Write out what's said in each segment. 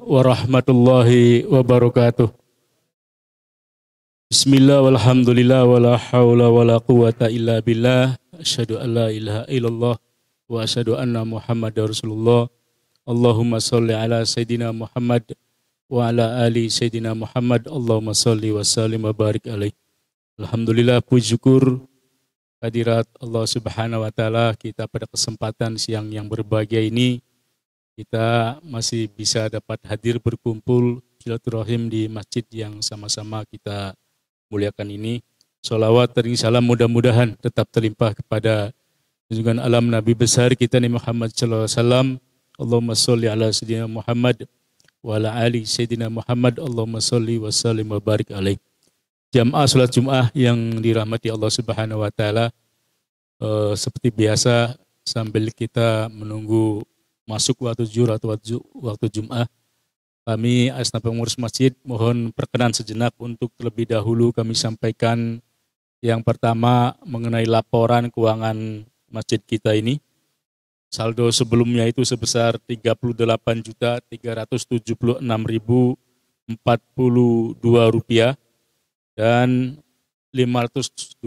warahmatullahi wabarakatuh. Bismillah walhamdulillah wala haula wala quwata illa billah. Asyhadu an la ilaha illallah wa asyhadu anna Muhammadar Rasulullah. Allahumma salli ala sayyidina Muhammad wa ala ali sayyidina Muhammad. Allahumma salli wa sallim wa barik alaih. Alhamdulillah puji syukur hadirat Allah Subhanahu wa taala kita pada kesempatan siang yang berbahagia ini kita masih bisa dapat hadir berkumpul silaturahim di masjid yang sama-sama kita muliakan ini. Salawat dan salam mudah-mudahan tetap terlimpah kepada junjungan alam Nabi besar kita Nabi Muhammad sallallahu alaihi wasallam. Allahumma sholli ala sayyidina Muhammad wa ala ali sayyidina Muhammad. Allahumma sholli wa sallim wa barik alaih. Jamaah salat Jumat yang dirahmati Allah Subhanahu wa taala Uh, seperti biasa sambil kita menunggu masuk waktu zuhur atau waktu Jum'ah. Kami asna pengurus masjid mohon perkenan sejenak untuk terlebih dahulu kami sampaikan yang pertama mengenai laporan keuangan masjid kita ini. Saldo sebelumnya itu sebesar 38.376.042 rupiah dan 520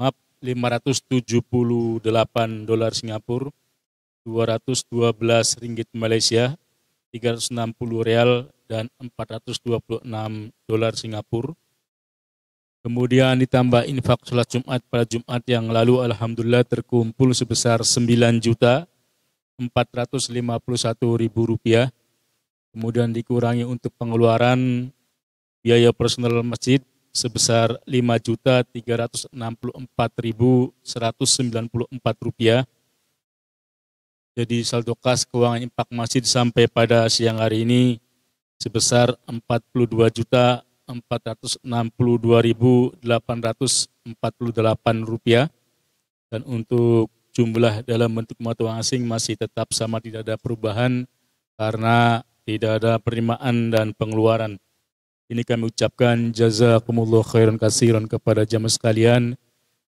maaf 578 dolar Singapura 212 ringgit Malaysia, 360 real dan 426 dolar Singapura. Kemudian ditambah infak sholat Jumat pada Jumat yang lalu alhamdulillah terkumpul sebesar 9 juta 451 ribu rupiah. Kemudian dikurangi untuk pengeluaran biaya personal masjid sebesar 5.364.194 rupiah jadi saldo kas keuangan impak masjid sampai pada siang hari ini sebesar 42.462.848 rupiah dan untuk jumlah dalam bentuk mata uang asing masih tetap sama tidak ada perubahan karena tidak ada penerimaan dan pengeluaran. Ini kami ucapkan jazakumullah khairan kasiran kepada jamaah sekalian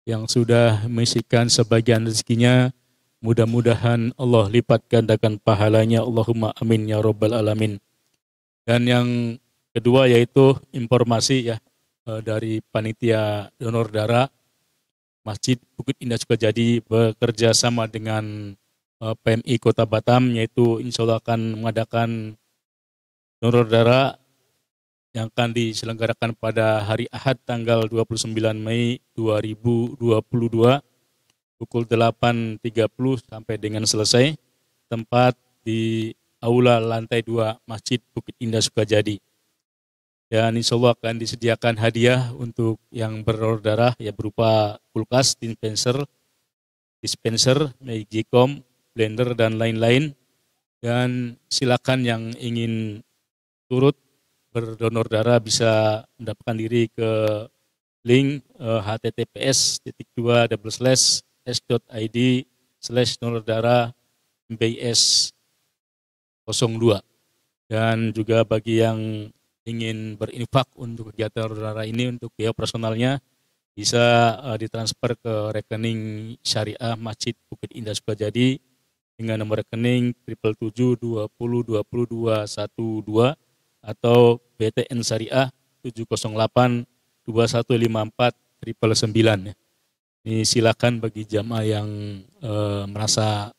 yang sudah mengisikan sebagian rezekinya Mudah-mudahan Allah lipat gandakan pahalanya. Allahumma amin ya robbal alamin. Dan yang kedua yaitu informasi ya eh, dari panitia donor darah Masjid Bukit Indah juga jadi bekerja sama dengan eh, PMI Kota Batam yaitu insya Allah akan mengadakan donor darah yang akan diselenggarakan pada hari Ahad tanggal 29 Mei 2022 pukul 8.30 sampai dengan selesai tempat di aula lantai 2 Masjid Bukit Indah Sukajadi. Dan insya Allah akan disediakan hadiah untuk yang berdonor darah ya berupa kulkas, dispenser, dispenser, magicom, blender dan lain-lain. Dan silakan yang ingin turut berdonor darah bisa mendapatkan diri ke link eh, https titik dua double slash s.id slash darah mbs 02 dan juga bagi yang ingin berinfak untuk kegiatan donordara ini untuk biaya personalnya bisa uh, ditransfer ke rekening syariah Masjid Bukit Indah Sukajadi dengan nomor rekening dua atau BTN Syariah 708 2154 sembilan ya. Ini silakan bagi jamaah yang e, merasa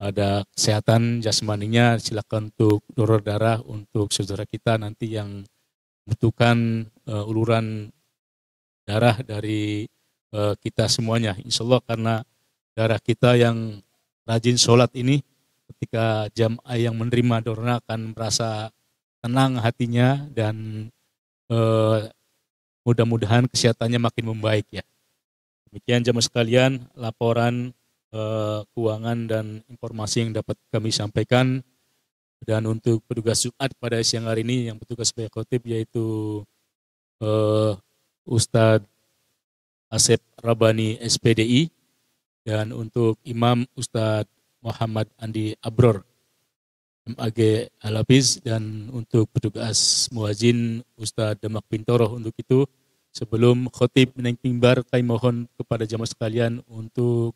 ada kesehatan jasmaninya, silakan untuk donor darah untuk saudara kita nanti yang butuhkan e, eh, uluran darah dari e, kita semuanya. Insya Allah karena darah kita yang rajin sholat ini, ketika jamaah yang menerima donor akan merasa tenang hatinya dan e, mudah-mudahan kesehatannya makin membaik ya. Demikian jemaah sekalian laporan eh, keuangan dan informasi yang dapat kami sampaikan. Dan untuk petugas Jumat pada siang hari ini yang petugas sebagai khotib yaitu eh, Ustadz Asep Rabani SPDI dan untuk Imam Ustadz Muhammad Andi Abror MAG Alapis dan untuk petugas muazin Ustadz Demak Pintoroh untuk itu sebelum khotib naik mimbar kami mohon kepada jamaah sekalian untuk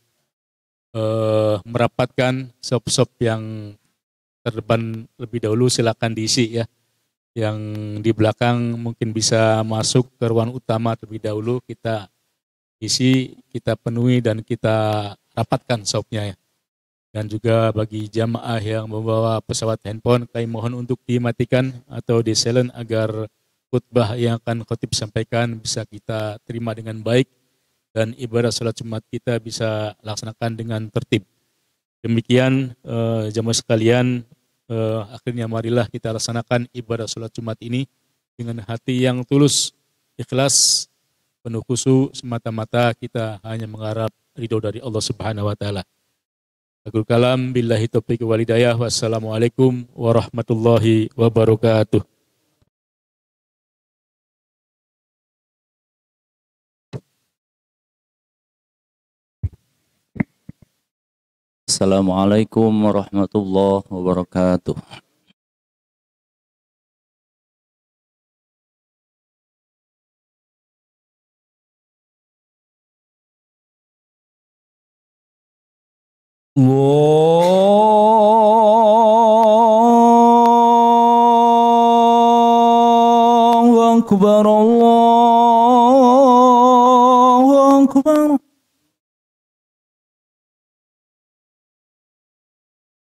uh, merapatkan sop-sop yang terdepan lebih dahulu silakan diisi ya yang di belakang mungkin bisa masuk ke ruang utama terlebih dahulu kita isi kita penuhi dan kita rapatkan sopnya ya dan juga bagi jamaah yang membawa pesawat handphone kami mohon untuk dimatikan atau di agar khutbah yang akan khotib sampaikan bisa kita terima dengan baik dan ibadah sholat Jumat kita bisa laksanakan dengan tertib. Demikian eh, jamaah sekalian, eh, akhirnya marilah kita laksanakan ibadah sholat Jumat ini dengan hati yang tulus, ikhlas, penuh kusu, semata-mata kita hanya mengharap ridho dari Allah Subhanahu wa taala. kalam billahi taufiq walidayah. Wassalamualaikum warahmatullahi wabarakatuh. Assalamualaikum warahmatullahi wabarakatuh. Allahu akbar Allahu akbar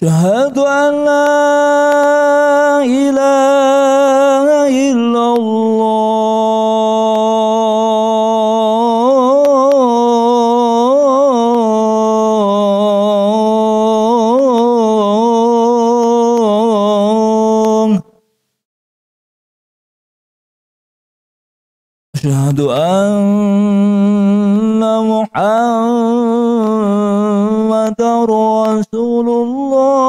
却很断了。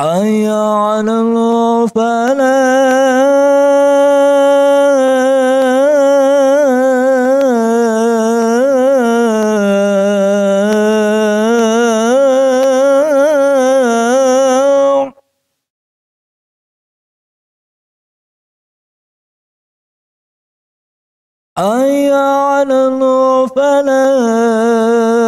حي على الغفلاء حي على الغفلاء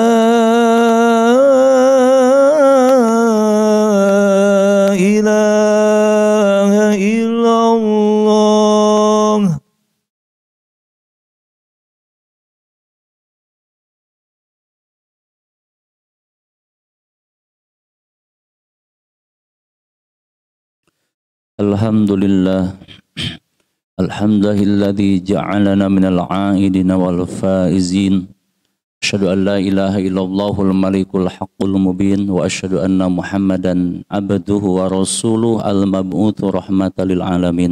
الحمد لله الحمد الذي جعلنا من العائدين والفائزين أشهد أن لا إله إلا الله الملك الحق المبين وأشهد أن محمدا عبده ورسوله المبعوث رحمة للعالمين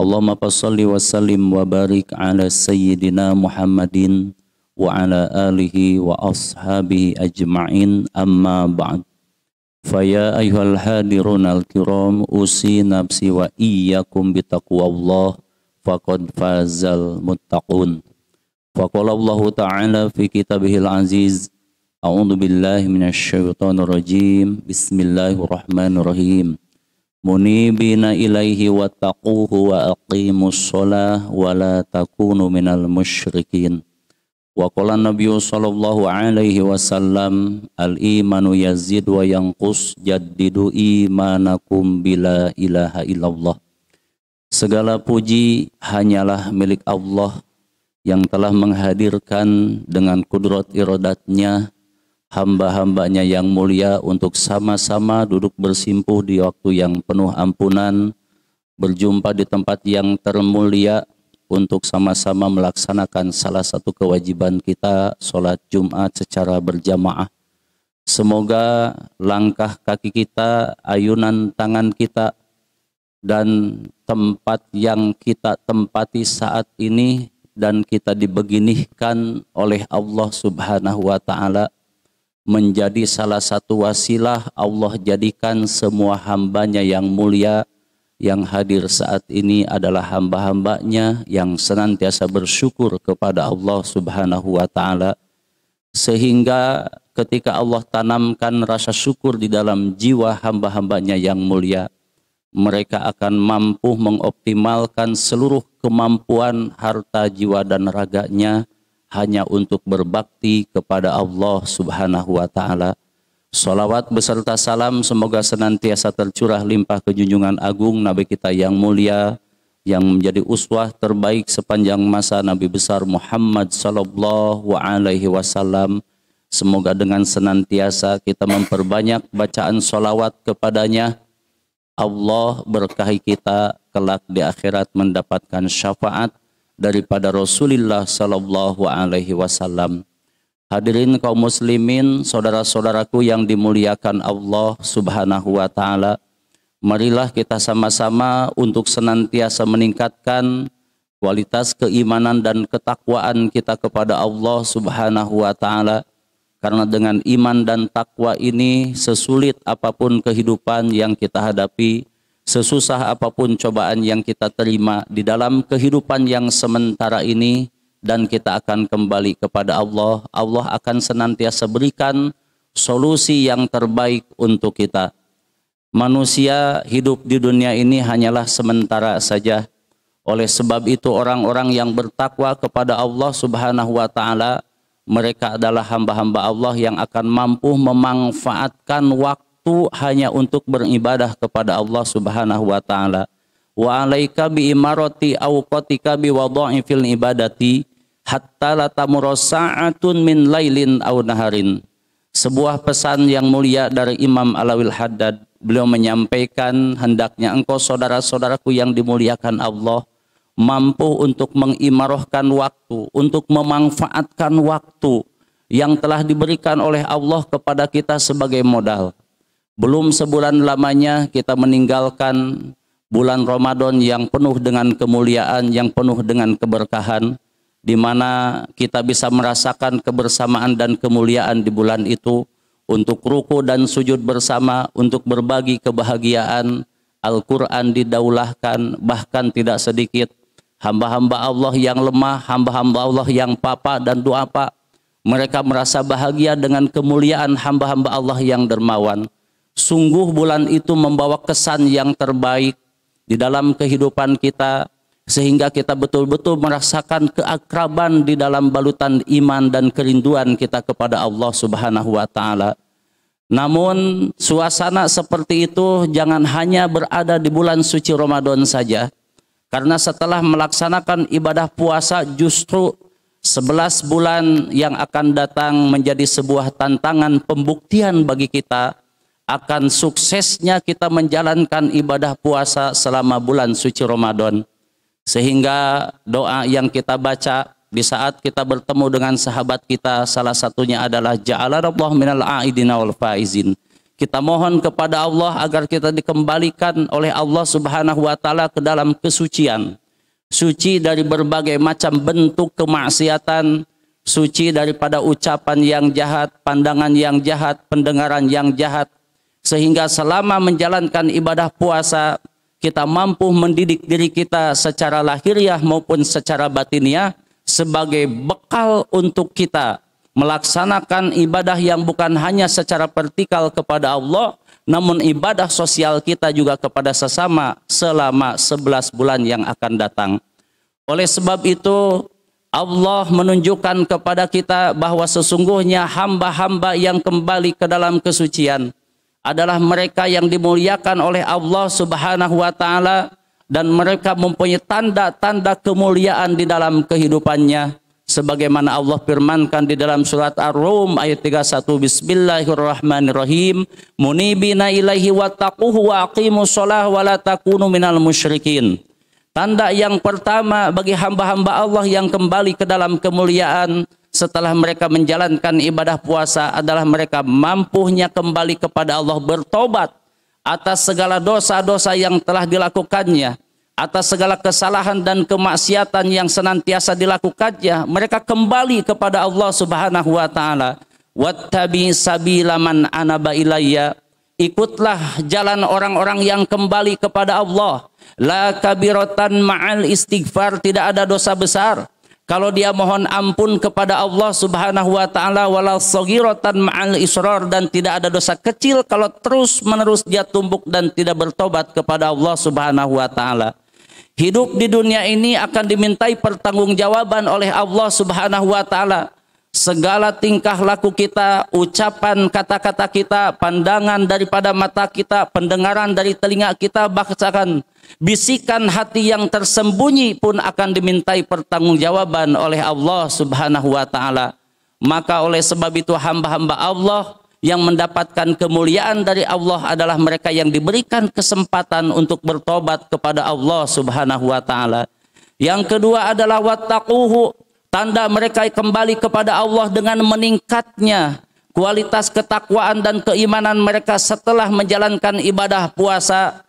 اللهم صل وسلم وبارك على سيدنا محمد وعلى آله وأصحابه أجمعين أما بعد Faya ayuhal hadirun al-kiram usi nafsi wa iyyakum bitaqwallah faqad fazal muttaqun. Faqala Allah Ta'ala fi kitabihil aziz A'udzu billahi bismillahi rajim. rohim Munibina ilaihi wattaquhu wa aqimus shalah wa la takunu minal Wa qala Nabi sallallahu alaihi wasallam al imanu yazid wa yanqus jaddidu imanakum bila ilaha illallah. Segala puji hanyalah milik Allah yang telah menghadirkan dengan kudrat irodatnya hamba-hambanya yang mulia untuk sama-sama duduk bersimpuh di waktu yang penuh ampunan, berjumpa di tempat yang termulia untuk sama-sama melaksanakan salah satu kewajiban kita, sholat Jumat secara berjamaah. Semoga langkah kaki kita, ayunan tangan kita, dan tempat yang kita tempati saat ini dan kita dibeginihkan oleh Allah Subhanahu wa taala menjadi salah satu wasilah Allah jadikan semua hambanya yang mulia yang hadir saat ini adalah hamba-hambanya yang senantiasa bersyukur kepada Allah Subhanahu wa Ta'ala, sehingga ketika Allah tanamkan rasa syukur di dalam jiwa hamba-hambanya yang mulia, mereka akan mampu mengoptimalkan seluruh kemampuan harta jiwa dan raganya hanya untuk berbakti kepada Allah Subhanahu wa Ta'ala Salawat beserta salam semoga senantiasa tercurah limpah kejunjungan agung Nabi kita yang mulia yang menjadi uswah terbaik sepanjang masa Nabi besar Muhammad sallallahu alaihi wasallam. Semoga dengan senantiasa kita memperbanyak bacaan salawat kepadanya. Allah berkahi kita kelak di akhirat mendapatkan syafaat daripada Rasulullah sallallahu alaihi wasallam. Hadirin kaum muslimin, saudara-saudaraku yang dimuliakan Allah Subhanahu wa taala. Marilah kita sama-sama untuk senantiasa meningkatkan kualitas keimanan dan ketakwaan kita kepada Allah Subhanahu wa taala. Karena dengan iman dan takwa ini sesulit apapun kehidupan yang kita hadapi, sesusah apapun cobaan yang kita terima di dalam kehidupan yang sementara ini, dan kita akan kembali kepada Allah, Allah akan senantiasa berikan solusi yang terbaik untuk kita. Manusia hidup di dunia ini hanyalah sementara saja. Oleh sebab itu orang-orang yang bertakwa kepada Allah Subhanahu wa taala mereka adalah hamba-hamba Allah yang akan mampu memanfaatkan waktu hanya untuk beribadah kepada Allah Subhanahu wa taala. Wa alaika bi imarati awqatika bi fil ibadati hatta latamurasa'atun min lailin au naharin. Sebuah pesan yang mulia dari Imam Alawil Haddad. Beliau menyampaikan hendaknya engkau saudara-saudaraku yang dimuliakan Allah mampu untuk mengimarohkan waktu, untuk memanfaatkan waktu yang telah diberikan oleh Allah kepada kita sebagai modal. Belum sebulan lamanya kita meninggalkan bulan Ramadan yang penuh dengan kemuliaan, yang penuh dengan keberkahan di mana kita bisa merasakan kebersamaan dan kemuliaan di bulan itu untuk ruku dan sujud bersama, untuk berbagi kebahagiaan. Al-Quran didaulahkan bahkan tidak sedikit. Hamba-hamba Allah yang lemah, hamba-hamba Allah yang papa dan pak mereka merasa bahagia dengan kemuliaan hamba-hamba Allah yang dermawan. Sungguh bulan itu membawa kesan yang terbaik di dalam kehidupan kita, sehingga kita betul-betul merasakan keakraban di dalam balutan iman dan kerinduan kita kepada Allah Subhanahu wa taala. Namun suasana seperti itu jangan hanya berada di bulan suci Ramadan saja. Karena setelah melaksanakan ibadah puasa justru 11 bulan yang akan datang menjadi sebuah tantangan pembuktian bagi kita akan suksesnya kita menjalankan ibadah puasa selama bulan suci Ramadan. Sehingga doa yang kita baca di saat kita bertemu dengan sahabat kita salah satunya adalah ja'alanallahu minal aidina wal faizin. Kita mohon kepada Allah agar kita dikembalikan oleh Allah Subhanahu wa taala ke dalam kesucian. Suci dari berbagai macam bentuk kemaksiatan, suci daripada ucapan yang jahat, pandangan yang jahat, pendengaran yang jahat. Sehingga selama menjalankan ibadah puasa, kita mampu mendidik diri kita secara lahiriah maupun secara batiniah sebagai bekal untuk kita melaksanakan ibadah yang bukan hanya secara vertikal kepada Allah namun ibadah sosial kita juga kepada sesama selama 11 bulan yang akan datang. Oleh sebab itu Allah menunjukkan kepada kita bahwa sesungguhnya hamba-hamba yang kembali ke dalam kesucian adalah mereka yang dimuliakan oleh Allah Subhanahu wa taala dan mereka mempunyai tanda-tanda kemuliaan di dalam kehidupannya sebagaimana Allah firmankan di dalam surat Ar-Rum ayat 31 Bismillahirrahmanirrahim munibina ilaihi wattaquhu wa aqimus shalah wa la takunu minal musyrikin Tanda yang pertama bagi hamba-hamba Allah yang kembali ke dalam kemuliaan setelah mereka menjalankan ibadah puasa adalah mereka mampunya kembali kepada Allah bertobat atas segala dosa-dosa yang telah dilakukannya, atas segala kesalahan dan kemaksiatan yang senantiasa dilakukannya, mereka kembali kepada Allah Subhanahu wa taala. Wattabi anaba ilayya. Ikutlah jalan orang-orang yang kembali kepada Allah. La kabiratan ma'al istighfar, tidak ada dosa besar kalau dia mohon ampun kepada Allah Subhanahu wa taala wala saghiratan ma'al israr dan tidak ada dosa kecil kalau terus-menerus dia tumbuk dan tidak bertobat kepada Allah Subhanahu wa taala. Hidup di dunia ini akan dimintai pertanggungjawaban oleh Allah Subhanahu wa taala segala tingkah laku kita, ucapan kata-kata kita, pandangan daripada mata kita, pendengaran dari telinga kita, bahkan bisikan hati yang tersembunyi pun akan dimintai pertanggungjawaban oleh Allah Subhanahu wa taala. Maka oleh sebab itu hamba-hamba Allah yang mendapatkan kemuliaan dari Allah adalah mereka yang diberikan kesempatan untuk bertobat kepada Allah Subhanahu wa taala. Yang kedua adalah wattaquhu Tanda mereka kembali kepada Allah dengan meningkatnya kualitas ketakwaan dan keimanan mereka setelah menjalankan ibadah puasa.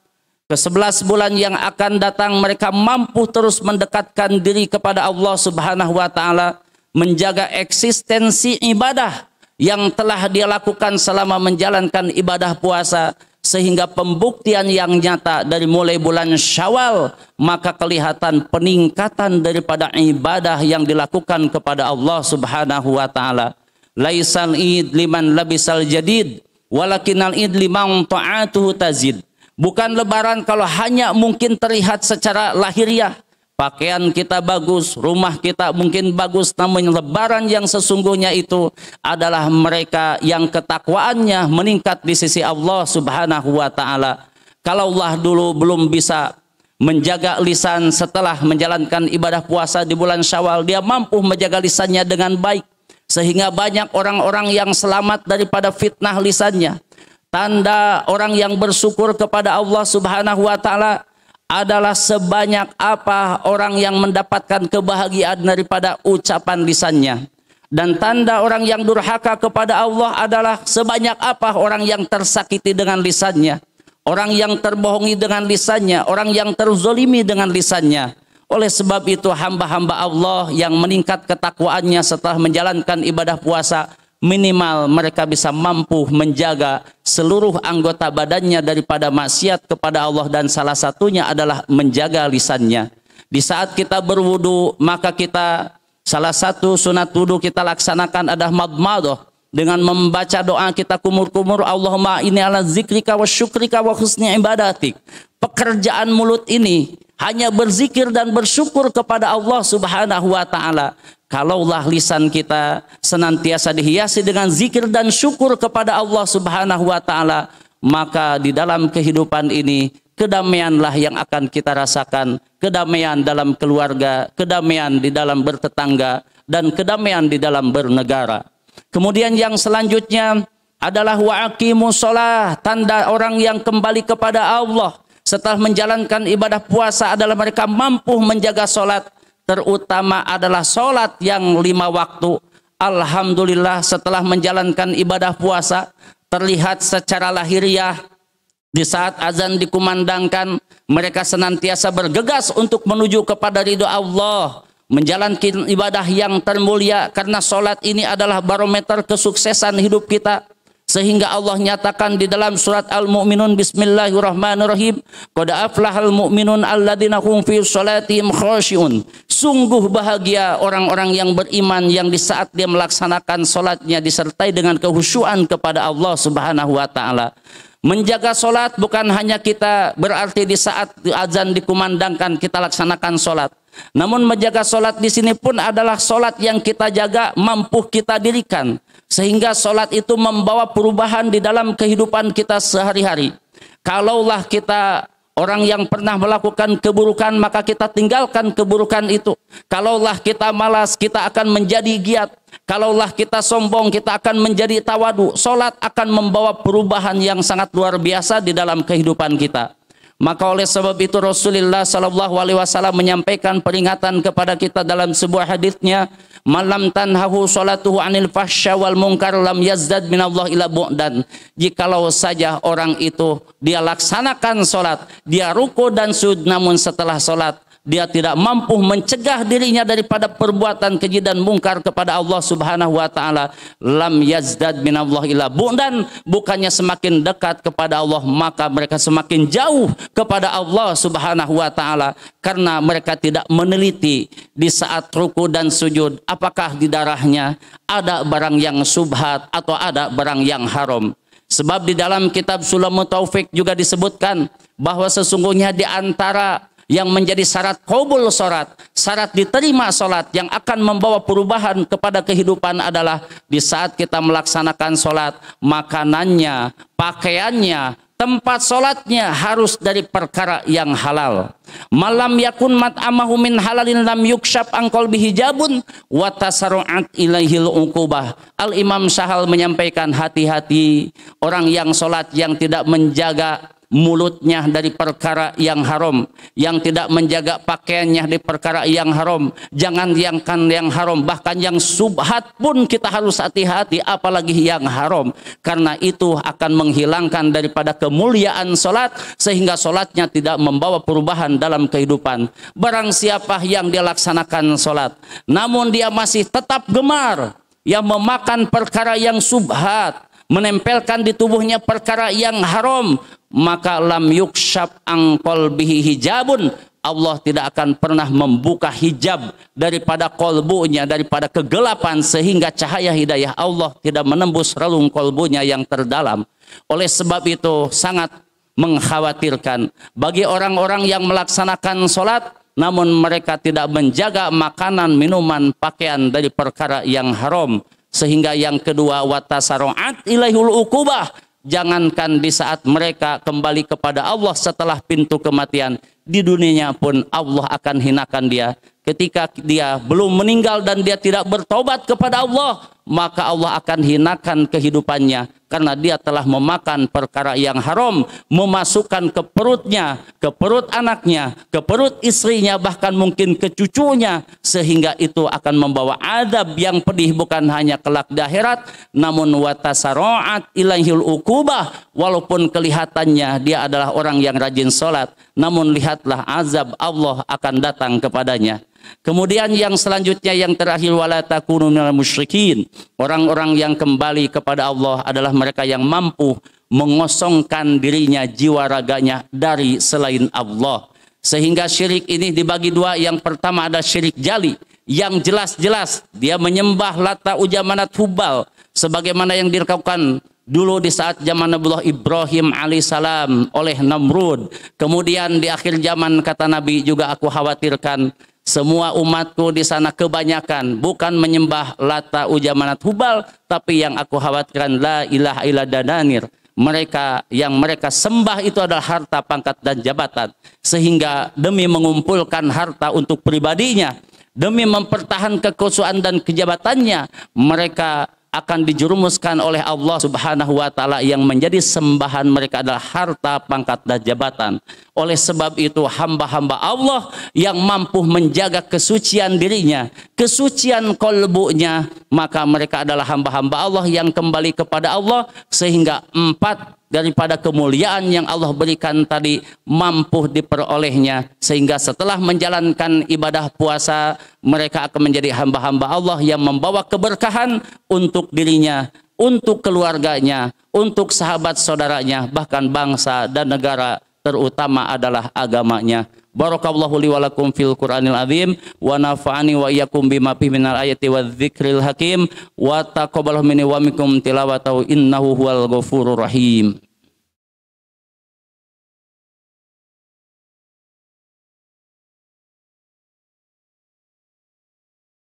Kesebelas bulan yang akan datang mereka mampu terus mendekatkan diri kepada Allah subhanahu wa ta'ala. Menjaga eksistensi ibadah yang telah dia lakukan selama menjalankan ibadah puasa sehingga pembuktian yang nyata dari mulai bulan Syawal maka kelihatan peningkatan daripada ibadah yang dilakukan kepada Allah Subhanahu wa taala. Laisal id liman labisal jadid walakinal id liman ta'atuhu tazid. Bukan lebaran kalau hanya mungkin terlihat secara lahiriah Pakaian kita bagus, rumah kita mungkin bagus, namun lebaran yang sesungguhnya itu adalah mereka yang ketakwaannya meningkat di sisi Allah Subhanahu wa taala. Kalau Allah dulu belum bisa menjaga lisan setelah menjalankan ibadah puasa di bulan Syawal, dia mampu menjaga lisannya dengan baik sehingga banyak orang-orang yang selamat daripada fitnah lisannya. Tanda orang yang bersyukur kepada Allah Subhanahu wa taala adalah sebanyak apa orang yang mendapatkan kebahagiaan daripada ucapan lisannya. Dan tanda orang yang durhaka kepada Allah adalah sebanyak apa orang yang tersakiti dengan lisannya. Orang yang terbohongi dengan lisannya. Orang yang terzolimi dengan lisannya. Oleh sebab itu hamba-hamba Allah yang meningkat ketakwaannya setelah menjalankan ibadah puasa minimal mereka bisa mampu menjaga seluruh anggota badannya daripada maksiat kepada Allah dan salah satunya adalah menjaga lisannya. Di saat kita berwudu maka kita salah satu sunat wudu kita laksanakan adalah madmadah dengan membaca doa kita kumur-kumur Allahumma ini ala zikrika wa syukrika wa husni ibadatik. Pekerjaan mulut ini hanya berzikir dan bersyukur kepada Allah Subhanahu wa taala. Kalaulah lisan kita senantiasa dihiasi dengan zikir dan syukur kepada Allah Subhanahu wa taala, maka di dalam kehidupan ini kedamaianlah yang akan kita rasakan, kedamaian dalam keluarga, kedamaian di dalam bertetangga dan kedamaian di dalam bernegara. Kemudian yang selanjutnya adalah waqimu solat tanda orang yang kembali kepada Allah setelah menjalankan ibadah puasa adalah mereka mampu menjaga solat terutama adalah sholat yang lima waktu. Alhamdulillah setelah menjalankan ibadah puasa terlihat secara lahiriah di saat azan dikumandangkan mereka senantiasa bergegas untuk menuju kepada ridho Allah menjalankan ibadah yang termulia karena sholat ini adalah barometer kesuksesan hidup kita sehingga Allah nyatakan di dalam surat Al-Mu'minun bismillahirrahmanirrahim qad aflahal mu'minun alladzina hum fi salatihim sungguh bahagia orang-orang yang beriman yang di saat dia melaksanakan salatnya disertai dengan kehusyuan kepada Allah Subhanahu wa taala Menjaga solat bukan hanya kita berarti di saat azan dikumandangkan kita laksanakan solat Namun menjaga solat di sini pun adalah solat yang kita jaga mampu kita dirikan. Sehingga sholat itu membawa perubahan di dalam kehidupan kita sehari-hari. Kalaulah kita orang yang pernah melakukan keburukan, maka kita tinggalkan keburukan itu. Kalaulah kita malas, kita akan menjadi giat. Kalaulah kita sombong, kita akan menjadi tawadu. Sholat akan membawa perubahan yang sangat luar biasa di dalam kehidupan kita. Maka oleh sebab itu Rasulullah Shallallahu Alaihi Wasallam menyampaikan peringatan kepada kita dalam sebuah hadisnya, malam tanhahu salatuhu anil fahsya wal munkar lam yazdad minallah ila bu'dan jikalau saja orang itu dia laksanakan salat dia ruku dan sujud namun setelah salat dia tidak mampu mencegah dirinya daripada perbuatan keji dan mungkar kepada Allah Subhanahu wa taala lam yazdad minallah illa bukannya semakin dekat kepada Allah maka mereka semakin jauh kepada Allah Subhanahu wa taala karena mereka tidak meneliti di saat ruku dan sujud apakah di darahnya ada barang yang subhat atau ada barang yang haram sebab di dalam kitab Sulamut Taufik juga disebutkan bahwa sesungguhnya di antara yang menjadi syarat kobul sholat, syarat diterima sholat yang akan membawa perubahan kepada kehidupan adalah di saat kita melaksanakan sholat, makanannya, pakaiannya, tempat sholatnya harus dari perkara yang halal. Malam yakun mat min halalin lam yukshab angkol bihijabun tasaru'at ilaihil uqubah. Al-Imam Syahal menyampaikan hati-hati orang yang sholat yang tidak menjaga mulutnya dari perkara yang haram, yang tidak menjaga pakaiannya dari perkara yang haram, jangan liangkan yang haram, bahkan yang subhat pun kita harus hati-hati, apalagi yang haram, karena itu akan menghilangkan daripada kemuliaan solat, sehingga solatnya tidak membawa perubahan dalam kehidupan. Barang siapa yang dilaksanakan salat solat, namun dia masih tetap gemar, yang memakan perkara yang subhat, menempelkan di tubuhnya perkara yang haram maka lam yukshab angkol bihi hijabun Allah tidak akan pernah membuka hijab daripada kolbunya, daripada kegelapan sehingga cahaya hidayah Allah tidak menembus relung kolbunya yang terdalam. Oleh sebab itu sangat mengkhawatirkan bagi orang-orang yang melaksanakan sholat namun mereka tidak menjaga makanan, minuman, pakaian dari perkara yang haram. Sehingga yang kedua watasaro'at ilaihul ukubah. Jangankan di saat mereka kembali kepada Allah setelah pintu kematian. Di dunianya pun Allah akan hinakan dia. Ketika dia belum meninggal dan dia tidak bertobat kepada Allah maka Allah akan hinakan kehidupannya karena dia telah memakan perkara yang haram, memasukkan ke perutnya, ke perut anaknya, ke perut istrinya bahkan mungkin ke cucunya sehingga itu akan membawa adab yang pedih bukan hanya kelak di akhirat namun watasaraat ilaihil ukubah walaupun kelihatannya dia adalah orang yang rajin sholat namun lihatlah azab Allah akan datang kepadanya Kemudian yang selanjutnya yang terakhir wala takunu minal musyrikin. Orang-orang yang kembali kepada Allah adalah mereka yang mampu mengosongkan dirinya, jiwa raganya dari selain Allah. Sehingga syirik ini dibagi dua. Yang pertama ada syirik jali. Yang jelas-jelas dia menyembah lata ujamanat hubal. Sebagaimana yang dilakukan dulu di saat zaman Nabiullah Ibrahim alaihissalam oleh Namrud. Kemudian di akhir zaman kata Nabi juga aku khawatirkan semua umatku di sana kebanyakan bukan menyembah lata ujamanat hubal, tapi yang aku khawatirkan la ilaha illa dananir. Mereka yang mereka sembah itu adalah harta, pangkat dan jabatan. Sehingga demi mengumpulkan harta untuk pribadinya, demi mempertahankan kekuasaan dan kejabatannya, mereka akan dijerumuskan oleh Allah Subhanahu wa taala yang menjadi sembahan mereka adalah harta, pangkat dan jabatan. Oleh sebab itu hamba-hamba Allah yang mampu menjaga kesucian dirinya, kesucian kolbunya, maka mereka adalah hamba-hamba Allah yang kembali kepada Allah sehingga empat daripada kemuliaan yang Allah berikan tadi mampu diperolehnya sehingga setelah menjalankan ibadah puasa mereka akan menjadi hamba-hamba Allah yang membawa keberkahan untuk dirinya, untuk keluarganya, untuk sahabat saudaranya, bahkan bangsa dan negara terutama adalah agamanya. Barakallahu li wa fil Qur'anil azim wa nafa'ani wa iyyakum bima fihi minal ayati dzikril hakim wa taqabbalahu minni wa minkum tilawatahu innahu huwal ghafurur rahim.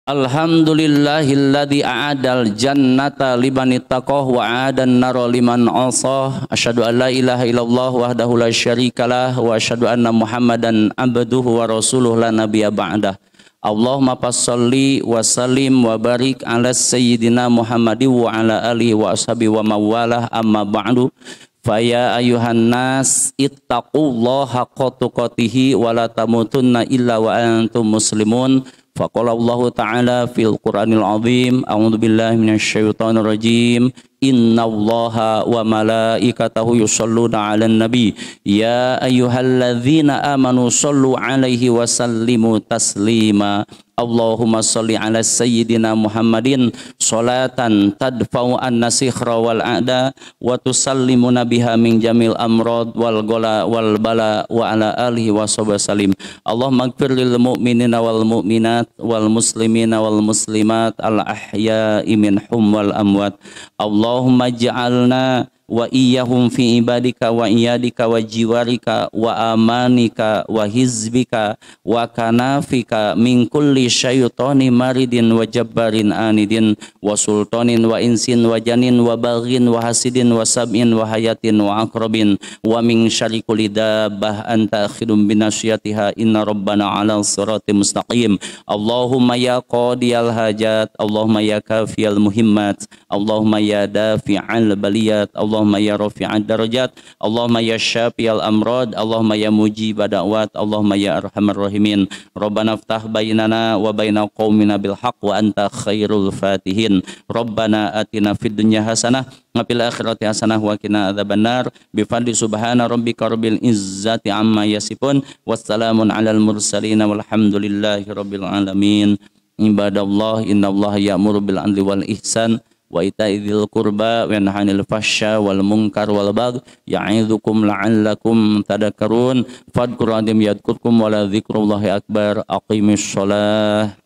Alhamdulillahilladzi a'adal jannata libani taqoh wa aadan naro liman asah Asyadu an la ilaha illallah wahdahu la syarikalah wa asyadu anna muhammadan abduhu wa rasuluh la nabiyya ba'dah Allahumma pasalli wa salim wa barik ala sayyidina Muhammadi wa ala alihi wa ashabi wa mawalah amma ba'du Faya ayuhan nas ittaqullaha qatuqatihi wa la tamutunna illa wa antum muslimun Faqala Allah Ta'ala fil Qur'anil Azim, A'udzu billahi minasyaitonir rajim. Inna innallaha wa malaikatahu yusalluna 'alan nabi ya ayuhal ayyuhalladzina amanu sallu 'alaihi wa sallimu taslima Allahumma salli ala sayyidina Muhammadin salatan tadfa'u an-nasikhra wal a'da watusallimu Nabiha min jamil amrod wal gola wal bala wa ala alihi wa sahbihi salim Allahumma ighfir lil mu'minina wal mu'minat wal muslimina wal muslimat al ahya'i minhum wal amwat Allah Allahumma ja'alna wa iyyahum fi ibadika wa iyadika wa jiwarika wa amanika wa hizbika wa kanafika min kulli syaitani maridin wa jabbarin anidin wa sultanin wa insin wa janin wa baghin wa hasidin wa sab'in wa hayatin wa akrabin wa min syarri kulli dabbah anta akhidum binasyatiha inna rabbana ala surati mustaqim Allahumma ya qadiyal hajat Allahumma ya kafiyal muhimmat Allahumma ya dafi'al baliyat Allahumma Allahumma ya rafi'ad darajat Allahumma ya syafi'al amrad Allahumma ya mujib badawat, Allahumma ya arhamar rahimin Rabbana ftah bainana wa baina qaumina bil haqq wa anta khairul fatihin Rabbana atina fid dunya hasanah wa fil akhirati hasanah wa qina adzabannar bi fadli subhana rabbika rabbil izzati amma yasifun wassalamun alal mursalin walhamdulillahi rabbil alamin ibadallah innallaha ya'muru bil adli wal ihsan wa itaidzil qurba wa yanhanil fahsya wal munkar wal bagh ya'idzukum la'allakum tadakkarun fadhkuru adim yadkurkum wa la dzikrullahi akbar aqimis shalah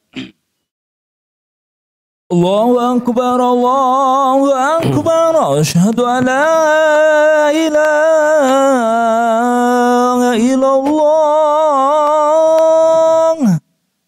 الله أكبر الله أكبر أشهد أن لا إله إلا الله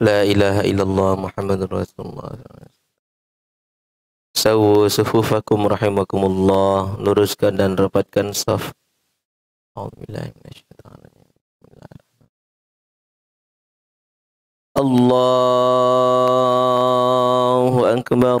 La ilaha illallah Muhammadur Rasulullah. Sawu sufufakum rahimakumullah. Luruskan dan rapatkan saf. Allahu akbar.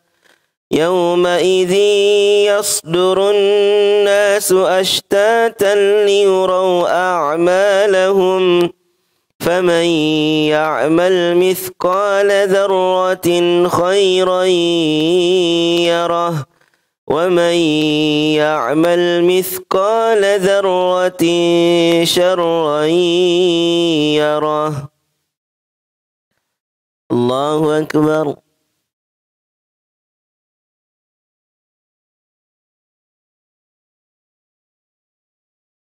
يومئذ يصدر الناس أشتاتا ليروا أعمالهم فمن يعمل مثقال ذرة خيرا يره ومن يعمل مثقال ذرة شرا يره الله أكبر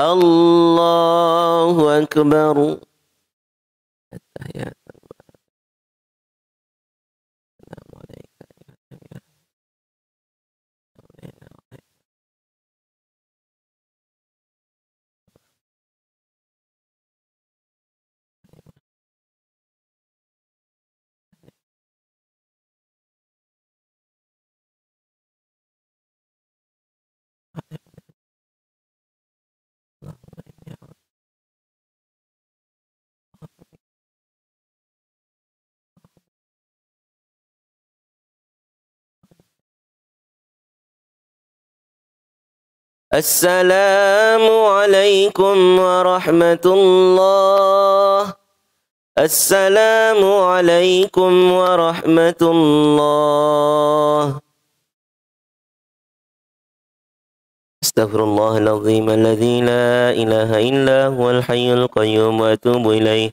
الله أكبر التحيات السلام عليكم ورحمة الله السلام عليكم ورحمة الله استغفر الله العظيم الذي لا إله إلا هو الحي القيوم وأتوب إليه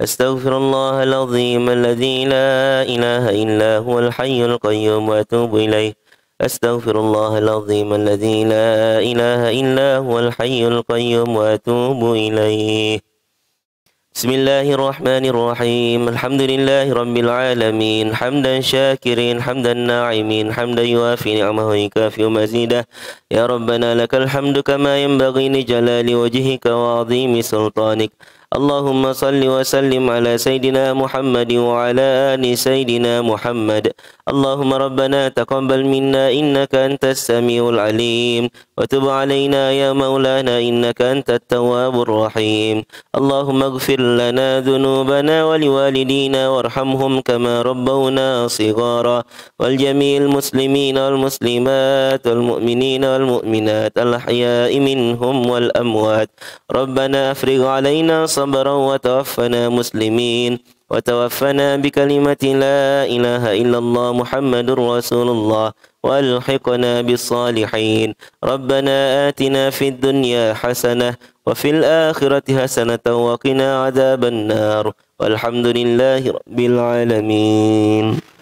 أستغفر الله العظيم الذي لا إله إلا هو الحي القيوم وأتوب إليه أستغفر الله العظيم الذي لا إله إلا هو الحي القيوم وأتوب إليه بسم الله الرحمن الرحيم الحمد لله رب العالمين حمدا شاكرين حمدا ناعمين حمدا يوافي نعمه ويكافئ مزيده يا ربنا لك الحمد كما ينبغي لجلال وجهك وعظيم سلطانك اللهم صل وسلم على سيدنا محمد وعلى آل سيدنا محمد اللهم ربنا تقبل منا إنك أنت السميع العليم وتب علينا يا مولانا إنك أنت التواب الرحيم اللهم اغفر لنا ذنوبنا ولوالدينا وارحمهم كما ربونا صغارا والجميع المسلمين والمسلمات والمؤمنين والمؤمنات الأحياء منهم والأموات ربنا أفرغ علينا صبرا صبرا وتوفنا مسلمين وتوفنا بكلمة لا إله إلا الله محمد رسول الله وألحقنا بالصالحين ربنا آتنا في الدنيا حسنة وفي الآخرة حسنة وقنا عذاب النار والحمد لله رب العالمين